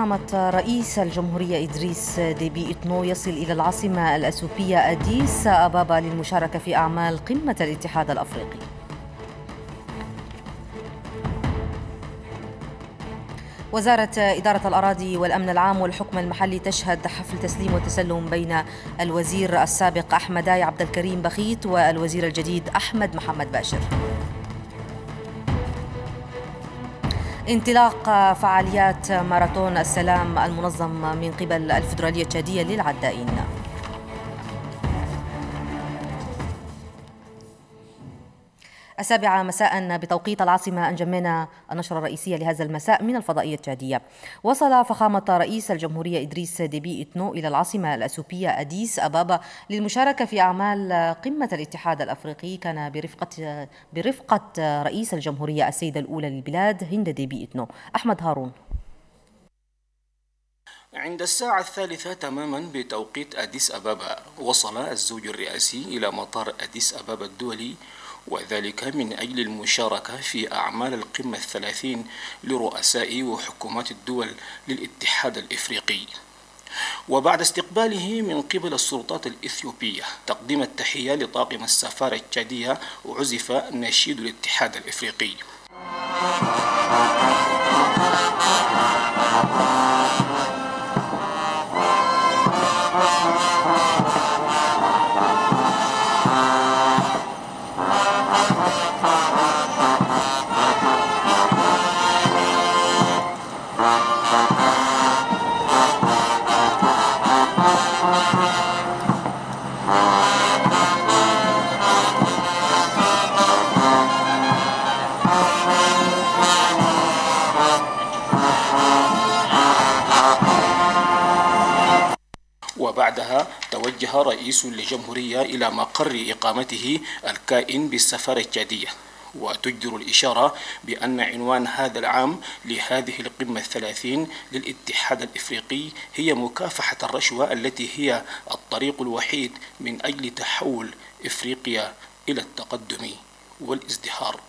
فخامة رئيس الجمهورية إدريس ديبي إتنو يصل إلى العاصمة الأثيوبية أديس أبابا للمشاركة في أعمال قمة الاتحاد الأفريقي وزارة إدارة الأراضي والأمن العام والحكم المحلي تشهد حفل تسليم وتسلم بين الوزير السابق أحمداي عبد الكريم بخيت والوزير الجديد أحمد محمد باشر انطلاق فعاليات ماراثون السلام المنظم من قبل الفدرالية التشادية للعدائين السابعة مساء بتوقيت العاصمة أنجمينا النشرة الرئيسية لهذا المساء من الفضائية التشادية وصل فخامة رئيس الجمهورية إدريس ديبي إتنو إلى العاصمة الأسوبية أديس أبابا للمشاركة في أعمال قمة الاتحاد الأفريقي كان برفقة برفقة رئيس الجمهورية السيدة الأولى للبلاد هند ديبي إتنو أحمد هارون عند الساعة الثالثة تماما بتوقيت أديس أبابا وصل الزوج الرئاسي إلى مطار أديس أبابا الدولي وذلك من أجل المشاركة في أعمال القمة الثلاثين لرؤساء وحكومات الدول للاتحاد الإفريقي وبعد استقباله من قبل السلطات الإثيوبية تقديم التحية لطاقم السفارة التشادية عزف نشيد الاتحاد الإفريقي بعدها توجه رئيس الجمهورية إلى مقر إقامته الكائن بالسفارة الجادية وتجدر الإشارة بأن عنوان هذا العام لهذه القمة الثلاثين للاتحاد الإفريقي هي مكافحة الرشوة التي هي الطريق الوحيد من أجل تحول إفريقيا إلى التقدم والازدهار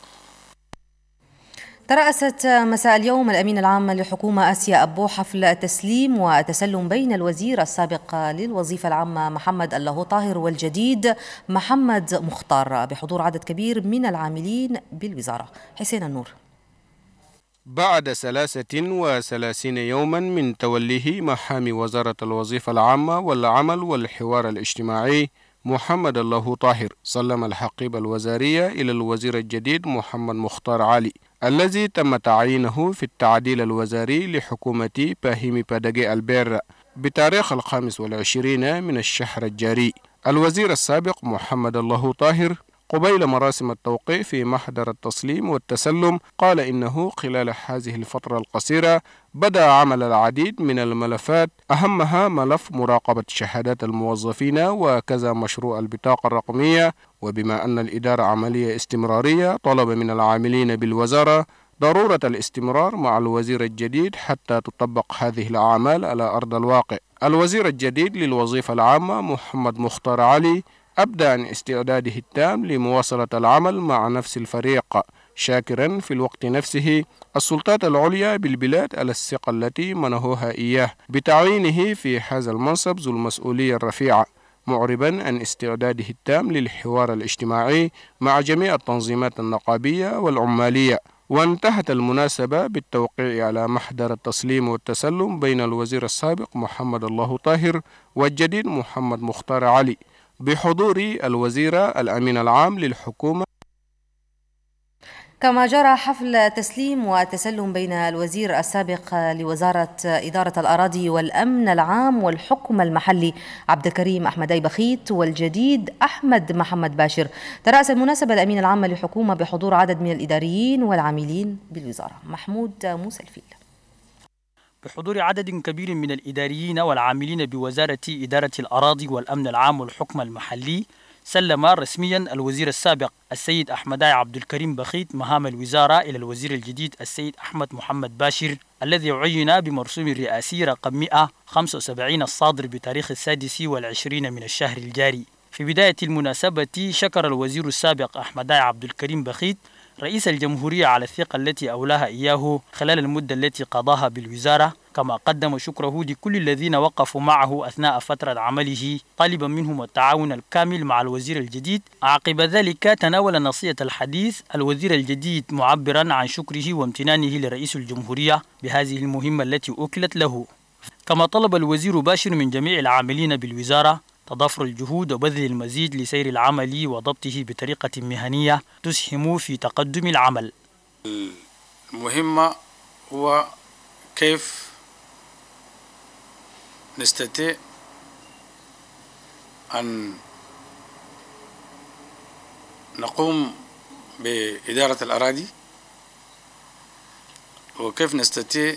ترأست مساء اليوم الأمين العام لحكومة آسيا أبو حفل تسليم وتسلم بين الوزير السابق للوظيفة العامة محمد الله طاهر والجديد محمد مختار بحضور عدد كبير من العاملين بالوزارة حسين النور بعد ثلاثة وثلاثين يوما من توليه محامي وزارة الوظيفة العامة والعمل والحوار الاجتماعي محمد الله طاهر سلم الحقيبة الوزارية إلى الوزير الجديد محمد مختار علي الذي تم تعيينه في التعديل الوزاري لحكومة باهيمي بادجي البير بتاريخ الخامس والعشرين من الشهر الجاري الوزير السابق محمد الله طاهر قبيل مراسم التوقيع في محضر التسليم والتسلم قال إنه خلال هذه الفترة القصيرة بدأ عمل العديد من الملفات أهمها ملف مراقبة شهادات الموظفين وكذا مشروع البطاقة الرقمية وبما أن الإدارة عملية استمرارية طلب من العاملين بالوزارة ضرورة الاستمرار مع الوزير الجديد حتى تطبق هذه الأعمال على أرض الواقع الوزير الجديد للوظيفة العامة محمد مختار علي أبدى عن استعداده التام لمواصلة العمل مع نفس الفريق شاكرا في الوقت نفسه السلطات العليا بالبلاد على الثقة التي منحوها إياه بتعيينه في هذا المنصب ذو المسؤولية الرفيعة معربا عن استعداده التام للحوار الاجتماعي مع جميع التنظيمات النقابية والعمالية وانتهت المناسبة بالتوقيع على محضر التسليم والتسلم بين الوزير السابق محمد الله طاهر والجديد محمد مختار علي بحضور الوزيرة الأمين العام للحكومة كما جرى حفل تسليم وتسلم بين الوزير السابق لوزارة إدارة الأراضي والأمن العام والحكم المحلي عبد الكريم أحمدي بخيت والجديد أحمد محمد باشر ترأس المناسبة الأمين العام للحكومة بحضور عدد من الإداريين والعاملين بالوزارة محمود موسى الفيل بحضور عدد كبير من الإداريين والعاملين بوزارة إدارة الأراضي والأمن العام والحكم المحلي سلم رسميا الوزير السابق السيد أحمد عبد الكريم بخيت مهام الوزارة إلى الوزير الجديد السيد أحمد محمد باشر الذي عين بمرسوم رئاسي رقم 175 الصادر بتاريخ السادس والعشرين من الشهر الجاري في بداية المناسبة شكر الوزير السابق أحمد عبد الكريم بخيت رئيس الجمهورية على الثقة التي أولاها إياه خلال المدة التي قضاها بالوزارة كما قدم شكره لكل الذين وقفوا معه أثناء فترة عمله طالبا منهم التعاون الكامل مع الوزير الجديد عقب ذلك تناول نصية الحديث الوزير الجديد معبرا عن شكره وامتنانه لرئيس الجمهورية بهذه المهمة التي أكلت له كما طلب الوزير باشر من جميع العاملين بالوزارة تضافر الجهود وبذل المزيد لسير العمل وضبطه بطريقة مهنية تسهم في تقدم العمل المهمة هو كيف نستطيع أن نقوم بإدارة الأراضي وكيف نستطيع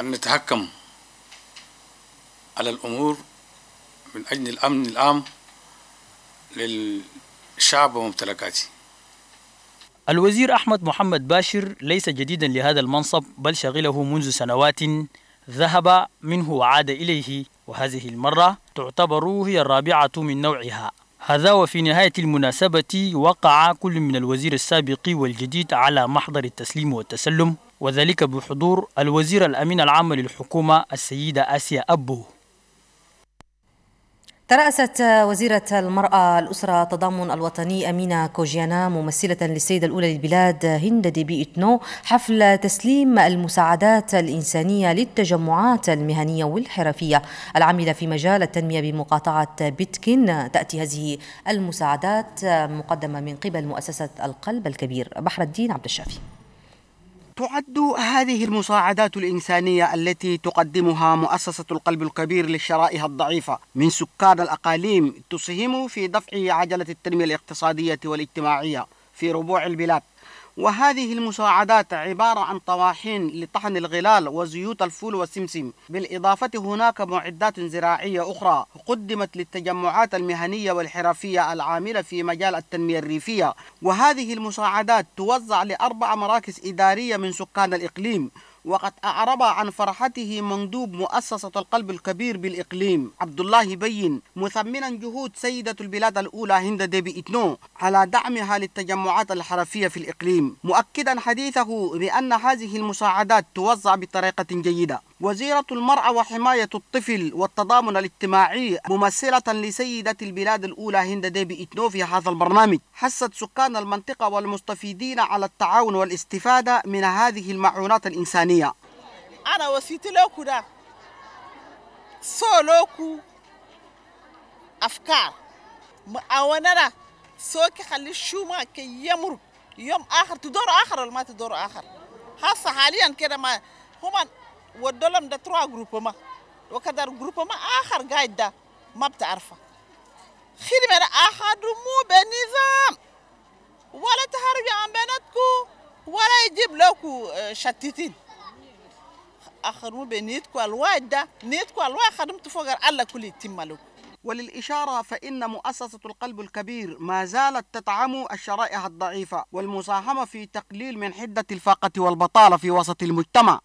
أن نتحكم على الأمور من أجل الأمن العام للشعب وممتلكاته الوزير أحمد محمد باشر ليس جديدا لهذا المنصب بل شغله منذ سنوات ذهب منه وعاد إليه وهذه المرة تعتبر هي الرابعة من نوعها هذا وفي نهاية المناسبة وقع كل من الوزير السابق والجديد على محضر التسليم والتسلم وذلك بحضور الوزير الأمين العام للحكومة السيدة آسيا أبو ترأست وزيرة المرأة الأسرة التضامن الوطني أمينة كوجيانا ممثلة للسيدة الأولى للبلاد هند دي بي إتنو حفل تسليم المساعدات الإنسانية للتجمعات المهنية والحرفية العاملة في مجال التنمية بمقاطعة بيتكن تأتي هذه المساعدات مقدمة من قبل مؤسسة القلب الكبير بحر الدين عبد الشافي تعد هذه المساعدات الإنسانية التي تقدمها مؤسسة القلب الكبير للشرائح الضعيفة من سكان الأقاليم تسهم في دفع عجلة التنمية الاقتصادية والاجتماعية في ربوع البلاد وهذه المساعدات عبارة عن طواحين لطحن الغلال وزيوت الفول والسمسم بالإضافة هناك معدات زراعية أخرى قدمت للتجمعات المهنية والحرفية العاملة في مجال التنمية الريفية وهذه المساعدات توزع لأربع مراكز إدارية من سكان الإقليم وقد أعرب عن فرحته مندوب مؤسسة القلب الكبير بالإقليم عبد الله بين مثمنا جهود سيدة البلاد الأولى هند ديبي إتنو على دعمها للتجمعات الحرفية في الإقليم مؤكدا حديثه بأن هذه المساعدات توزع بطريقة جيدة وزيرة المرأة وحماية الطفل والتضامن الاجتماعي ممثلة لسيدة البلاد الأولى هند ديبي إتنو في هذا البرنامج حثت سكان المنطقة والمستفيدين على التعاون والاستفادة من هذه المعونات الإنسانية أنا وسيت لكم ده سولوكو أفكار معاونة سوكي خلي الشومة كي يمر يوم آخر تدور آخر ولا ما تدور آخر حاصة حاليا كده ما هما ودولم ده تروا جروبما وكدر جروبما آخر قاعد ده ما بتعرفه خير من أحد مو بنظام ولا تهرب عن بناتكو ولا يجيب لكو آه، شتتين آخر مو بنيتكو الواد ده نيتكو الواد خدمت فوق الله كل يتم وللإشارة فإن مؤسسة القلب الكبير ما زالت تدعم الشرائح الضعيفة والمساهمة في تقليل من حدة الفاقة والبطالة في وسط المجتمع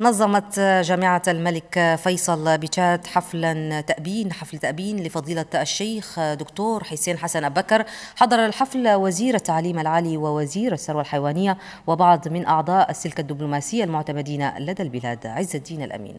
نظمت جامعة الملك فيصل بتشاد حفلا تأبين حفل تأبين لفضيلة الشيخ دكتور حسين حسن أبكر حضر الحفل وزير التعليم العالي ووزير الثروة الحيوانية وبعض من أعضاء السلك الدبلوماسية المعتمدين لدى البلاد عز الدين الأمين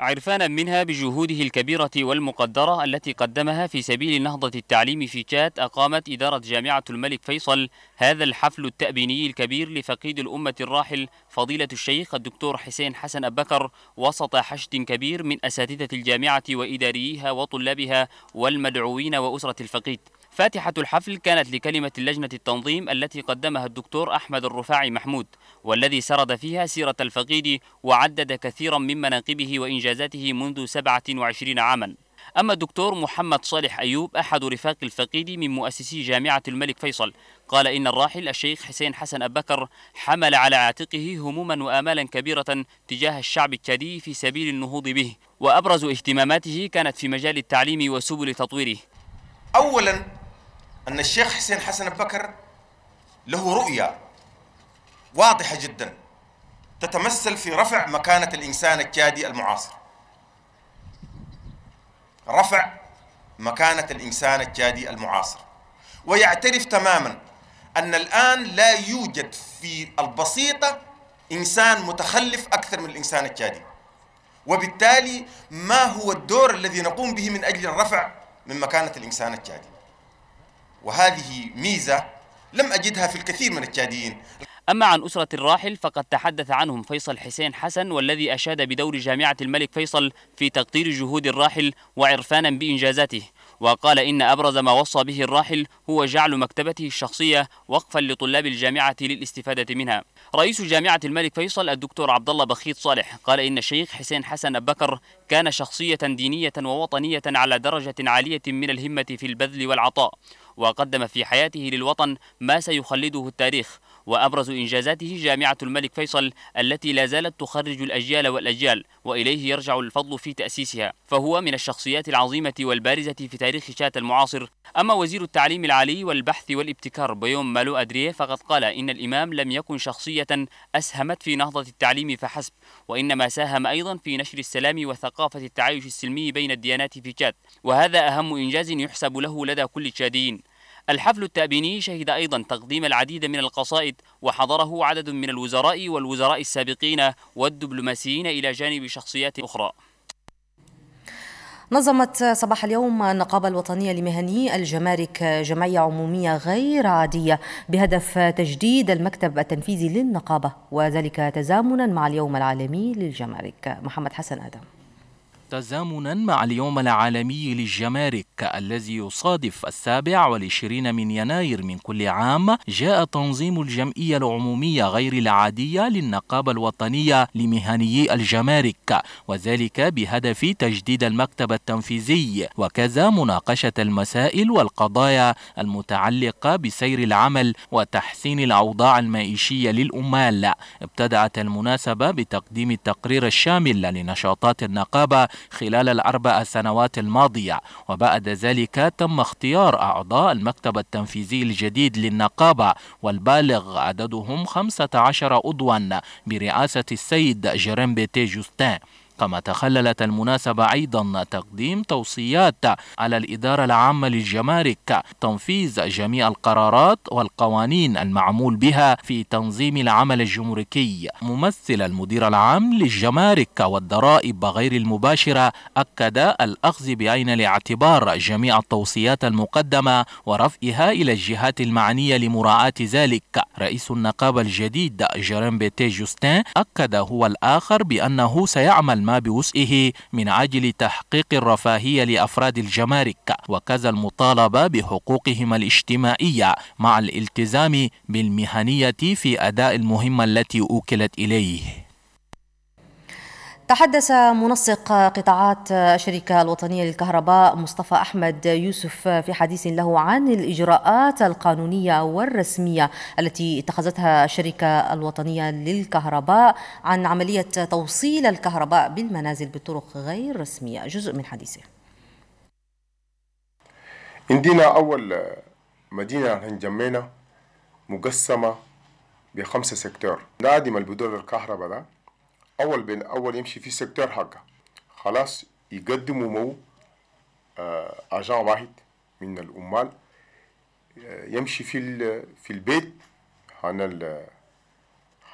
عرفانا منها بجهوده الكبيرة والمقدرة التي قدمها في سبيل نهضة التعليم في تشاد أقامت إدارة جامعة الملك فيصل هذا الحفل التأبيني الكبير لفقيد الأمة الراحل فضيلة الشيخ الدكتور حسين حسن أبكر وسط حشد كبير من أساتذة الجامعة وإداريها وطلابها والمدعوين وأسرة الفقيد فاتحة الحفل كانت لكلمة اللجنة التنظيم التي قدمها الدكتور أحمد الرفاعي محمود والذي سرد فيها سيرة الفقيد وعدد كثيرا من مناقبه وإنجازاته منذ 27 عاما أما الدكتور محمد صالح أيوب أحد رفاق الفقيد من مؤسسي جامعة الملك فيصل قال إن الراحل الشيخ حسين حسن أبكر بكر حمل على عاتقه هموما وآمالا كبيرة تجاه الشعب التشادي في سبيل النهوض به وأبرز اهتماماته كانت في مجال التعليم وسبل تطويره أولا أن الشيخ حسين حسن بكر له رؤية واضحة جدا تتمثل في رفع مكانة الإنسان الكادي المعاصر رفع مكانة الإنسان الكادي المعاصر ويعترف تماما أن الآن لا يوجد في البسيطة إنسان متخلف أكثر من الإنسان الكادي وبالتالي ما هو الدور الذي نقوم به من أجل الرفع من مكانة الإنسان الكادي وهذه ميزة لم أجدها في الكثير من التشاديين أما عن أسرة الراحل فقد تحدث عنهم فيصل حسين حسن والذي أشاد بدور جامعة الملك فيصل في تقدير جهود الراحل وعرفانا بإنجازاته وقال إن أبرز ما وصى به الراحل هو جعل مكتبته الشخصية وقفا لطلاب الجامعة للاستفادة منها رئيس جامعة الملك فيصل الدكتور عبد الله بخيت صالح قال إن الشيخ حسين حسن بكر كان شخصية دينية ووطنية على درجة عالية من الهمة في البذل والعطاء وقدم في حياته للوطن ما سيخلده التاريخ وأبرز إنجازاته جامعة الملك فيصل التي لا زالت تخرج الأجيال والأجيال وإليه يرجع الفضل في تأسيسها فهو من الشخصيات العظيمة والبارزة في تاريخ شات المعاصر أما وزير التعليم العالي والبحث والابتكار بيوم مالو أدريه فقد قال إن الإمام لم يكن شخصية أسهمت في نهضة التعليم فحسب وإنما ساهم أيضا في نشر السلام وثقافة التعايش السلمي بين الديانات في شات وهذا أهم إنجاز يحسب له لدى كل الشاديين الحفل التأبيني شهد أيضا تقديم العديد من القصائد وحضره عدد من الوزراء والوزراء السابقين والدبلوماسيين إلى جانب شخصيات أخرى نظمت صباح اليوم النقابة الوطنية لمهني الجمارك جمعية عمومية غير عادية بهدف تجديد المكتب التنفيذي للنقابة وذلك تزامنا مع اليوم العالمي للجمارك محمد حسن آدم تزامنا مع اليوم العالمي للجمارك الذي يصادف السابع والعشرين من يناير من كل عام جاء تنظيم الجمعية العمومية غير العادية للنقابة الوطنية لمهنيي الجمارك وذلك بهدف تجديد المكتب التنفيذي وكذا مناقشة المسائل والقضايا المتعلقة بسير العمل وتحسين الأوضاع المعيشية للأمال ابتدأت المناسبة بتقديم التقرير الشامل لنشاطات النقابة خلال الأربع سنوات الماضية وبعد ذلك تم اختيار أعضاء المكتب التنفيذي الجديد للنقابة والبالغ عددهم 15 عضوا برئاسة السيد جيرين بيتي جوستان كما تخللت المناسبة أيضا تقديم توصيات على الإدارة العامة للجمارك تنفيذ جميع القرارات والقوانين المعمول بها في تنظيم العمل الجمركي ممثل المدير العام للجمارك والضرائب غير المباشرة أكد الأخذ بعين الاعتبار جميع التوصيات المقدمة ورفعها إلى الجهات المعنية لمراعاة ذلك رئيس النقابة الجديد جيرين بيتي جوستين أكد هو الآخر بأنه سيعمل ما بوسعه من أجل تحقيق الرفاهية لأفراد الجمارك وكذا المطالبة بحقوقهم الاجتماعية مع الالتزام بالمهنية في أداء المهمة التي أوكلت إليه تحدث منسق قطاعات الشركة الوطنية للكهرباء مصطفى أحمد يوسف في حديث له عن الإجراءات القانونية والرسمية التي اتخذتها الشركة الوطنية للكهرباء عن عملية توصيل الكهرباء بالمنازل بطرق غير رسمية جزء من حديثه عندنا أول مدينة هنجمينا مقسمة بخمسة سكتور نادم البدور الكهرباء ده اول بين اول يمشي في سكتور حقه خلاص يقدموا مو اجان آه، واحد من العمال آه، يمشي في في البيت حنا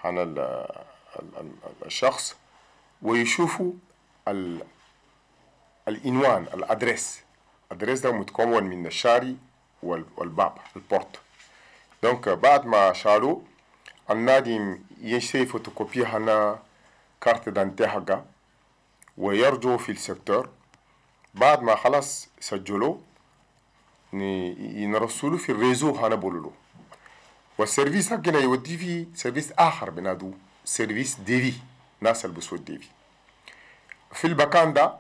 ال الشخص ويشوفوا ال العنوان الادريس الادريس ده متكون من الشاري والباب البورت دونك بعد ما شالوه النادي يشتري فوتوكوبي هنا كارت دانتي حقه ويرجو في السكتور بعد ما خلاص ني ينرسلوا في الريزو هنا بولو والسيرفيس حقنا يودي في سيرفيس آخر بنادو سيرفيس ديفي ناس البسو ديفي في البكان ده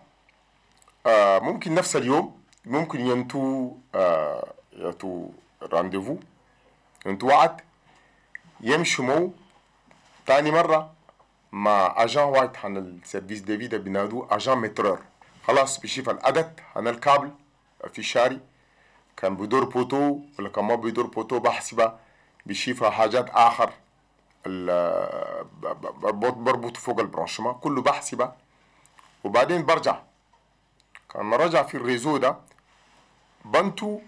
آه ممكن نفس اليوم ممكن ينتو آه ينتو رانديفو ينتو وعد يمشموا تاني مرة مع اجان وايت عن السيرفيس ديفيد بنادو اجان مترور خلاص بيشيف الادت عن الكابل في شاري كان بيدور بوتو ولا كان ما بيدور بوتو بحسبه بيشيفها حاجات اخر بربط فوق البرانشما كله بحسبه وبعدين برجع كان رجع في الريزو ده بنتو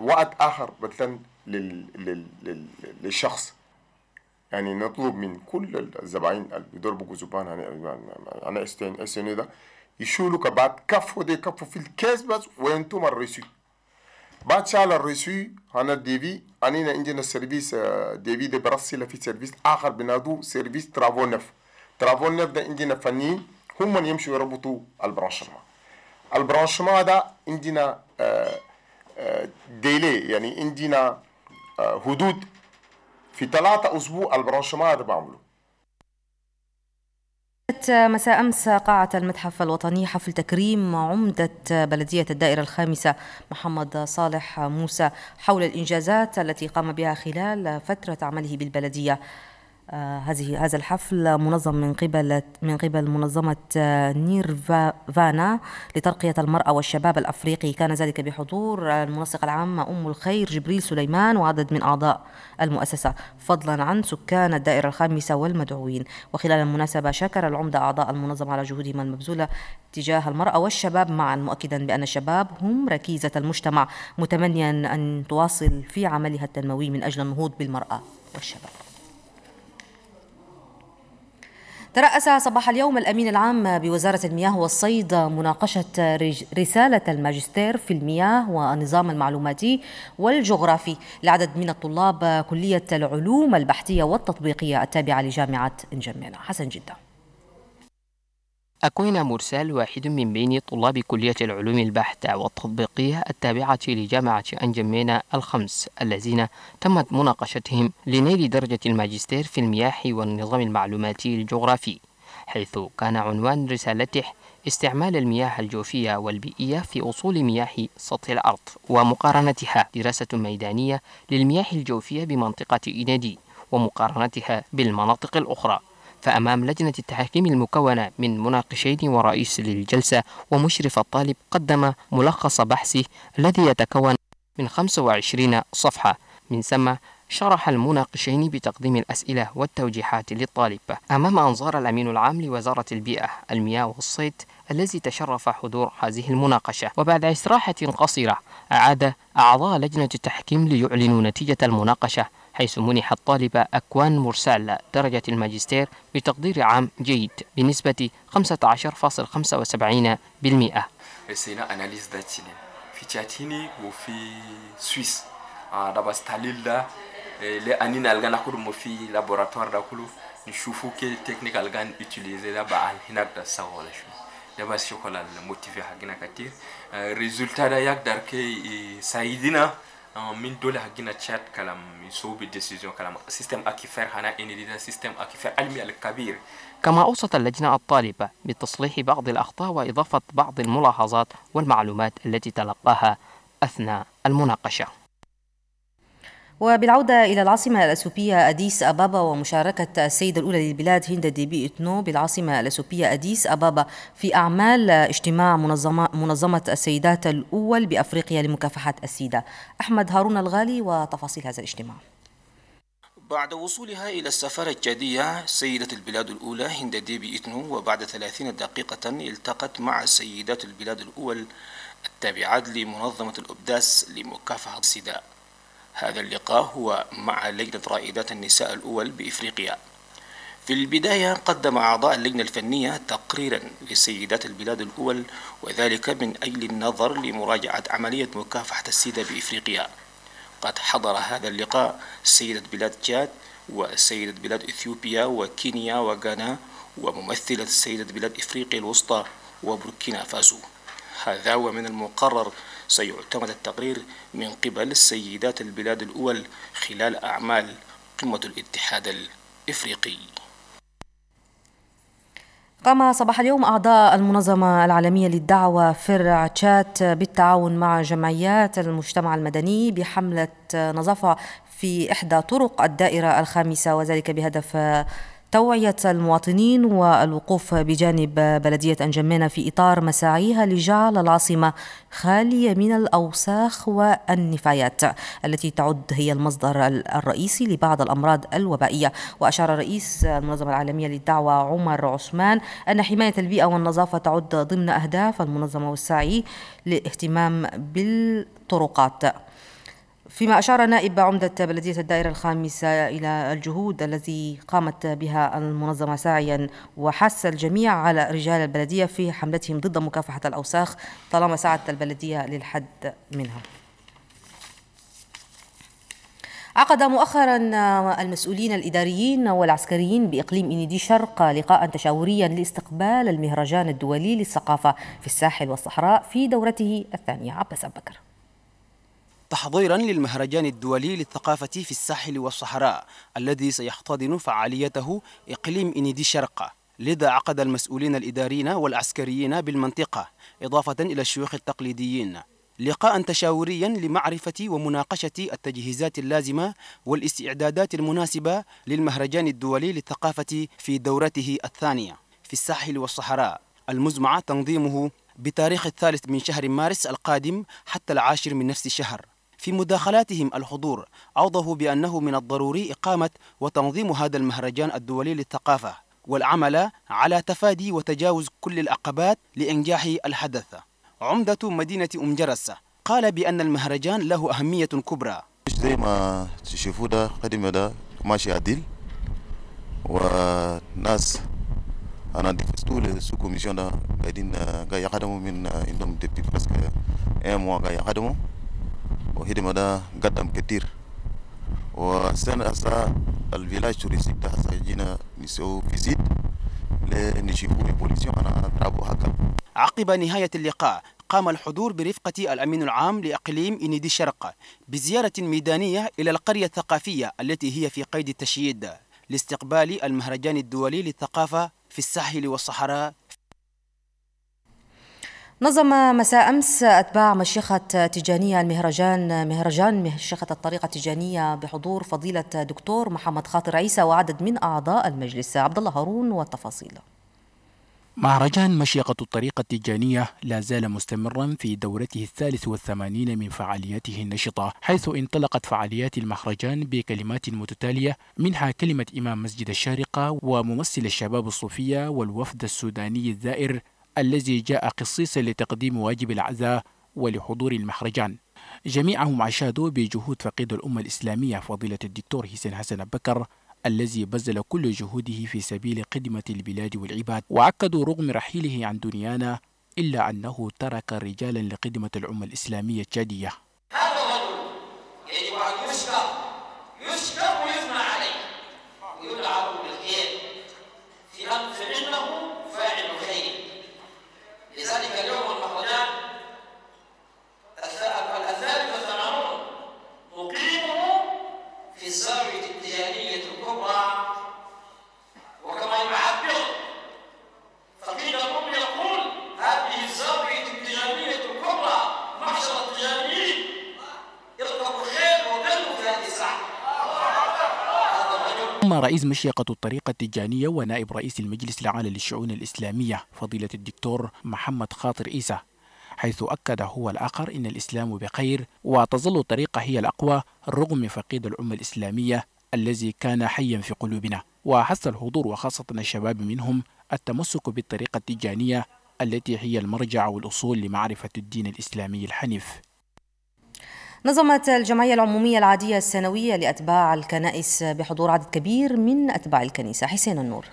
وقت اخر مثلا لل... لل... لل... للشخص يعني نطلب من كل الزباين اللي بيضربوا جزبان انا اس ان ده يشيلوا كبات كفو دي كفو في الكيس بس وانتم الرسي بعد شال الرسي انا ديفي انا انينا عندنا سيرفيس آه، ديفي في دي براسيلا في سيرفيس اخر بنادو سيرفيس ترافو نف ترافو نف ده عندنا فنيين هم من يمشوا يربطوا البرانشما البرانشما ده عندنا آه، آه، ديلي يعني عندنا حدود في ثلاثة أسبوع البرانشمان هذا بعمله مساء أمس قاعة المتحف الوطني حفل تكريم عمدة بلدية الدائرة الخامسة محمد صالح موسى حول الإنجازات التي قام بها خلال فترة عمله بالبلدية آه، هذه هذا الحفل منظم من قبل من قبل منظمة آه، نيرفانا لترقية المرأة والشباب الأفريقي كان ذلك بحضور آه، المنسقة العامة أم الخير جبريل سليمان وعدد من أعضاء المؤسسة فضلا عن سكان الدائرة الخامسة والمدعوين وخلال المناسبة شكر العمدة أعضاء المنظمة على جهودهم المبذولة تجاه المرأة والشباب معا مؤكدا بأن الشباب هم ركيزة المجتمع متمنيا أن تواصل في عملها التنموي من أجل النهوض بالمرأة والشباب ترأس صباح اليوم الأمين العام بوزارة المياه والصيد مناقشة رسالة الماجستير في المياه والنظام المعلوماتي والجغرافي لعدد من الطلاب كلية العلوم البحثية والتطبيقية التابعة لجامعة إنجميلا حسن جدا أكون مرسال واحد من بين طلاب كلية العلوم البحثة والتطبيقية التابعة لجامعة أنجمينا الخمس الذين تمت مناقشتهم لنيل درجة الماجستير في المياه والنظام المعلوماتي الجغرافي حيث كان عنوان رسالته استعمال المياه الجوفية والبيئية في أصول مياه سطح الأرض ومقارنتها دراسة ميدانية للمياه الجوفية بمنطقة إينادي ومقارنتها بالمناطق الأخرى فأمام لجنة التحكيم المكونة من مناقشين ورئيس للجلسة ومشرف الطالب قدم ملخص بحثه الذي يتكون من 25 صفحة من ثم شرح المناقشين بتقديم الأسئلة والتوجيهات للطالب أمام أنظار الأمين العام لوزارة البيئة المياه والصيد الذي تشرف حضور هذه المناقشة وبعد استراحة قصيرة أعاد أعضاء لجنة التحكيم ليعلنوا نتيجة المناقشة حيث منح الطالب أكوان مرسال درجة الماجستير بتقدير عام جيد بنسبة 15.75% في تشاتيني وفي سويس دابا ستاليل دا لي لابوراتوار دا نشوفو كي تكنيك ألغان دا شو دابا شوكولا حقنا كتير ريزولتا دا كي min dole haggina chat kalam mi sobi decision kalam سيستم أكفر هنا إن لذا سيستم أكفر علمي الكبير كما أوصت اللجنة الطالبة بتصليح بعض الأخطاء وإضافة بعض الملاحظات والمعلومات التي تلقاها أثناء المناقشة وبالعودة إلى العاصمة الأثيوبية أديس أبابا ومشاركة السيدة الأولى للبلاد هند بي إتنو بالعاصمة الأثيوبية أديس أبابا في أعمال اجتماع منظمة, منظمة السيدات الأول بأفريقيا لمكافحة السيدة أحمد هارون الغالي وتفاصيل هذا الاجتماع بعد وصولها إلى السفارة الجادية سيدة البلاد الأولى هند بي إتنو وبعد 30 دقيقة التقت مع سيدات البلاد الأول التابعات لمنظمة الأبداس لمكافحة السيدات هذا اللقاء هو مع لجنة رائدات النساء الأول بإفريقيا في البداية قدم أعضاء اللجنة الفنية تقريرا لسيدات البلاد الأول وذلك من أجل النظر لمراجعة عملية مكافحة السيدة بإفريقيا قد حضر هذا اللقاء سيدة بلاد تشاد وسيدة بلاد إثيوبيا وكينيا وغانا وممثلة سيدة بلاد إفريقيا الوسطى وبوركينا فاسو هذا ومن المقرر سيعتمد التقرير من قبل السيدات البلاد الأول خلال أعمال قمة الاتحاد الإفريقي قام صباح اليوم أعضاء المنظمة العالمية للدعوة فرع تشات بالتعاون مع جمعيات المجتمع المدني بحملة نظافة في إحدى طرق الدائرة الخامسة وذلك بهدف توعية المواطنين والوقوف بجانب بلدية أنجمينة في إطار مساعيها لجعل العاصمة خالية من الأوساخ والنفايات التي تعد هي المصدر الرئيسي لبعض الأمراض الوبائية وأشار رئيس المنظمة العالمية للدعوة عمر عثمان أن حماية البيئة والنظافة تعد ضمن أهداف المنظمة والسعي للاهتمام بالطرقات فيما أشار نائب عمدة بلدية الدائرة الخامسة إلى الجهود التي قامت بها المنظمة ساعيا وحث الجميع على رجال البلدية في حملتهم ضد مكافحة الأوساخ طالما سعت البلدية للحد منها عقد مؤخرا المسؤولين الإداريين والعسكريين بإقليم إنيدي شرق لقاء تشاوريا لاستقبال المهرجان الدولي للثقافة في الساحل والصحراء في دورته الثانية عباس بكر تحضيرا للمهرجان الدولي للثقافة في الساحل والصحراء الذي سيحتضن فعاليته إقليم إنيدي شرقة لذا عقد المسؤولين الإداريين والعسكريين بالمنطقة إضافة إلى الشيوخ التقليديين لقاء تشاوريا لمعرفة ومناقشة التجهيزات اللازمة والاستعدادات المناسبة للمهرجان الدولي للثقافة في دورته الثانية في الساحل والصحراء المزمع تنظيمه بتاريخ الثالث من شهر مارس القادم حتى العاشر من نفس الشهر في مداخلاتهم الحضور عوضه بأنه من الضروري إقامة وتنظيم هذا المهرجان الدولي للثقافة والعمل على تفادي وتجاوز كل العقبات لإنجاح الحدث عمدة مدينة أم جرس قال بأن المهرجان له أهمية كبرى زي ما تشوفوا ده قدم ده ماشي عديل وناس انا ديفستو لسو كوميسيون دا قاعدين قاعد يقدموا من عندهم ديبي برسك ام قاعد يقدموا وهذه ده قدم كتير وسنة أسا الفيلاج توريستيك ده هسا جينا فيزيت لنشوفوا البوليسيون أنا تلعبوا هكا عقب نهاية اللقاء قام الحضور برفقة الأمين العام لأقليم إنيدي الشرق بزيارة ميدانية إلى القرية الثقافية التي هي في قيد التشييد لاستقبال المهرجان الدولي للثقافة في الساحل والصحراء نظم مساء أمس أتباع مشيخة تجانية المهرجان مهرجان مشيخة الطريقة التجانية بحضور فضيلة دكتور محمد خاطر عيسى وعدد من أعضاء المجلس عبد الله هارون والتفاصيل مهرجان مشيقة الطريقة التجانية لا زال مستمرا في دورته الثالث والثمانين من فعالياته النشطة حيث انطلقت فعاليات المهرجان بكلمات متتالية منها كلمة إمام مسجد الشارقة وممثل الشباب الصوفية والوفد السوداني الزائر الذي جاء قصيصا لتقديم واجب العزاء ولحضور المهرجان جميعهم عشادوا بجهود فقيد الأمة الإسلامية فضيلة الدكتور حسين حسن بكر الذي بذل كل جهوده في سبيل خدمة البلاد والعباد وعقدوا رغم رحيله عن دنيانا إلا أنه ترك رجالا لخدمة الأمة الإسلامية الجادية ذلك اليوم أما رئيس مشيقة الطريقة التجانية ونائب رئيس المجلس العالي للشؤون الإسلامية فضيلة الدكتور محمد خاطر عيسى حيث أكد هو الآخر أن الإسلام بخير وتظل الطريقة هي الأقوى رغم فقيد الأمة الإسلامية الذي كان حيا في قلوبنا وحث الحضور وخاصة الشباب منهم التمسك بالطريقة التجانية التي هي المرجع والأصول لمعرفة الدين الإسلامي الحنيف نظمت الجمعية العمومية العادية السنوية لأتباع الكنائس بحضور عدد كبير من أتباع الكنيسة حسين النور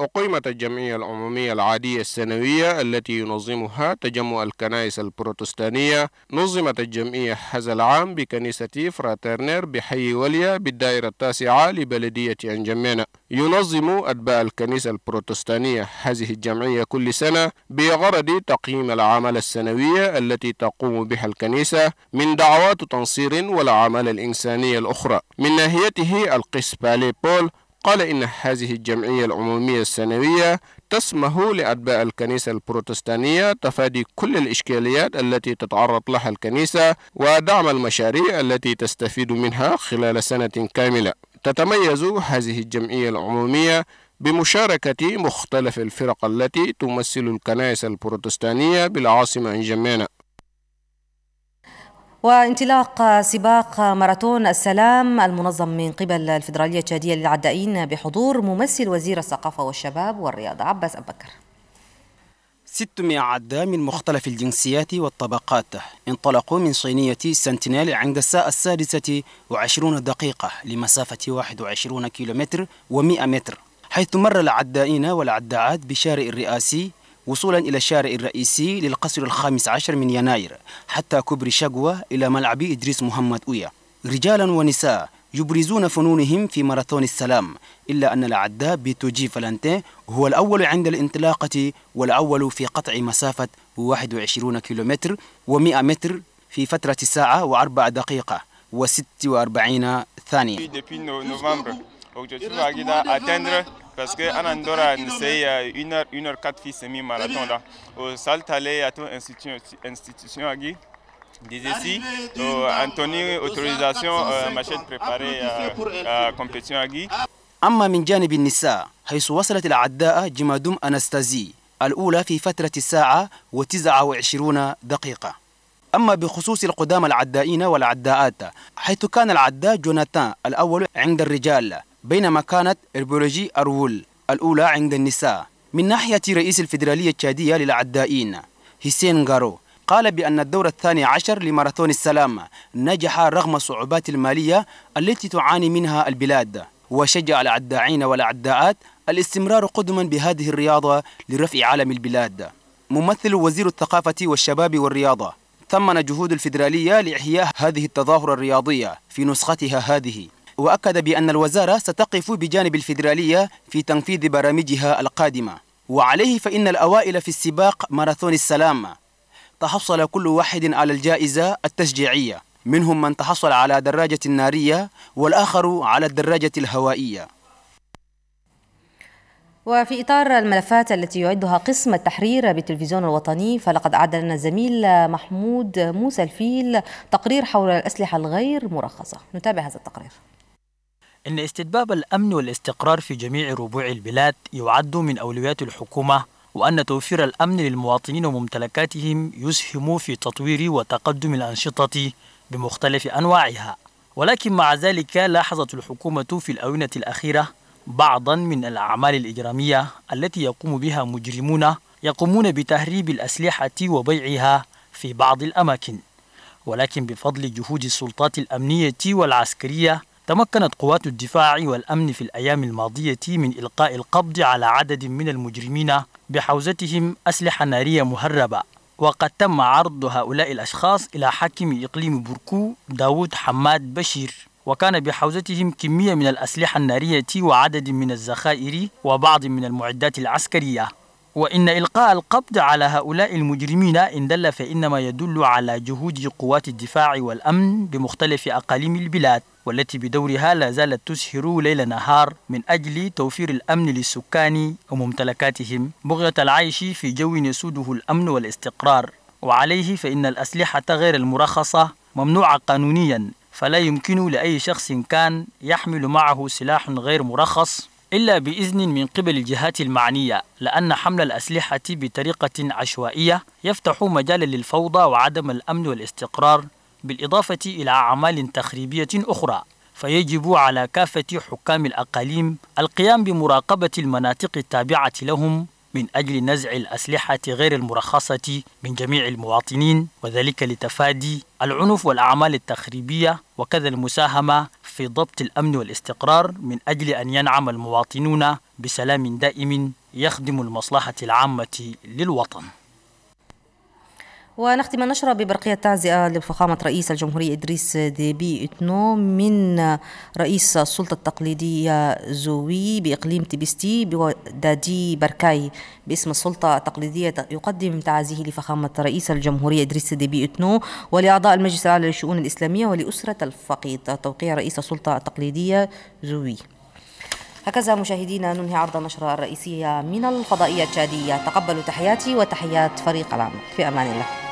أقيمت الجمعية العمومية العادية السنوية التي ينظمها تجمع الكنائس البروتستانية نظمت الجمعية هذا العام بكنيسة فراترنر بحي وليا بالدائرة التاسعة لبلدية أنجمينا ينظم أتباع الكنيسة البروتستانية هذه الجمعية كل سنة بغرض تقييم العمل السنوية التي تقوم بها الكنيسة من دعوات تنصير والأعمال الإنسانية الأخرى من ناحيته القس بالي بول قال إن هذه الجمعية العمومية السنوية تسمح لأتباع الكنيسة البروتستانية تفادي كل الإشكاليات التي تتعرض لها الكنيسة ودعم المشاريع التي تستفيد منها خلال سنة كاملة. تتميز هذه الجمعية العمومية بمشاركة مختلف الفرق التي تمثل الكنائس البروتستانية بالعاصمة إنجمانا وانطلاق سباق ماراثون السلام المنظم من قبل الفدرالية التشادية للعدائين بحضور ممثل وزير الثقافة والشباب والرياضة عباس أبكر 600 عداء من مختلف الجنسيات والطبقات انطلقوا من صينية سنتينيل عند الساعة السادسة وعشرون دقيقة لمسافة 21 كيلومتر و100 متر حيث مر العدائين والعداءات بشارع الرئاسي وصولا إلى الشارع الرئيسي للقصر الخامس عشر من يناير حتى كبر شقوة إلى ملعب إدريس محمد أويا رجالا ونساء يبرزون فنونهم في ماراثون السلام إلا أن العداء بيتوجي فلانتين هو الأول عند الانطلاقة والأول في قطع مسافة 21 كيلومتر و100 متر في فترة ساعة وأربع دقيقة و46 ثانية parce que en Andorra, ne se ya 1h 1h4 fi semi marathon da o saltale à to institution institution Guy. des essais. Anthony autorisation machette préparée à la compétition à Guy. اما من جانب النساء حيث وصلت العداءة جمادوم انستازي الاولى في فتره الساعه و وعشرون دقيقه أما بخصوص القدامى العدائين والعداءات حيث كان العداء جوناتان الأول عند الرجال بينما كانت إربولوجي أرول الأولى عند النساء من ناحية رئيس الفيدرالية التشادية للعدائين هيسين غارو قال بأن الدور الثاني عشر لماراثون السلام نجح رغم الصعوبات المالية التي تعاني منها البلاد وشجع العداعين والعداءات الاستمرار قدما بهذه الرياضة لرفع علم البلاد ممثل وزير الثقافة والشباب والرياضة ثمن جهود الفيدرالية لإحياء هذه التظاهرة الرياضية في نسختها هذه وأكد بأن الوزارة ستقف بجانب الفيدرالية في تنفيذ برامجها القادمة وعليه فإن الأوائل في السباق ماراثون السلام تحصل كل واحد على الجائزة التشجيعية منهم من تحصل على دراجة نارية والآخر على الدراجة الهوائية وفي إطار الملفات التي يعدها قسم التحرير بالتلفزيون الوطني فلقد أعد لنا الزميل محمود موسى الفيل تقرير حول الأسلحة الغير مرخصة نتابع هذا التقرير أن استتباب الأمن والاستقرار في جميع ربوع البلاد يعد من أولويات الحكومة وأن توفير الأمن للمواطنين وممتلكاتهم يسهم في تطوير وتقدم الأنشطة بمختلف أنواعها ولكن مع ذلك لاحظت الحكومة في الآونة الأخيرة بعضا من الأعمال الإجرامية التي يقوم بها مجرمون يقومون بتهريب الأسلحة وبيعها في بعض الأماكن ولكن بفضل جهود السلطات الأمنية والعسكرية تمكنت قوات الدفاع والأمن في الأيام الماضية من إلقاء القبض على عدد من المجرمين بحوزتهم أسلحة نارية مهربة وقد تم عرض هؤلاء الأشخاص إلى حاكم إقليم بوركو داود حماد بشير وكان بحوزتهم كمية من الأسلحة النارية وعدد من الذخائر وبعض من المعدات العسكرية وإن إلقاء القبض على هؤلاء المجرمين إن دل فإنما يدل على جهود قوات الدفاع والأمن بمختلف أقاليم البلاد والتي بدورها لا زالت تسهر ليل نهار من أجل توفير الأمن للسكان وممتلكاتهم بغية العيش في جو يسوده الأمن والاستقرار وعليه فإن الأسلحة غير المرخصة ممنوعة قانونيا فلا يمكن لأي شخص كان يحمل معه سلاح غير مرخص إلا بإذن من قبل الجهات المعنية لأن حمل الأسلحة بطريقة عشوائية يفتح مجالا للفوضى وعدم الأمن والاستقرار بالإضافة إلى أعمال تخريبية أخرى فيجب على كافة حكام الأقاليم القيام بمراقبة المناطق التابعة لهم من أجل نزع الأسلحة غير المرخصة من جميع المواطنين وذلك لتفادي العنف والأعمال التخريبية وكذا المساهمة في ضبط الأمن والاستقرار من أجل أن ينعم المواطنون بسلام دائم يخدم المصلحة العامة للوطن ونختم النشرة ببرقية تعزئة لفخامة رئيس الجمهورية إدريس ديبي إتنو من رئيس السلطة التقليدية زوي بإقليم تبستي بودادي بركاي باسم السلطة التقليدية يقدم تعازيه لفخامة رئيس الجمهورية إدريس ديبي إتنو ولأعضاء المجلس الأعلى للشؤون الإسلامية ولأسرة الفقيد توقيع رئيس السلطة التقليدية زوي هكذا مشاهدينا ننهي عرض النشرة الرئيسية من الفضائية التشادية تقبلوا تحياتي وتحيات فريق العمل في أمان الله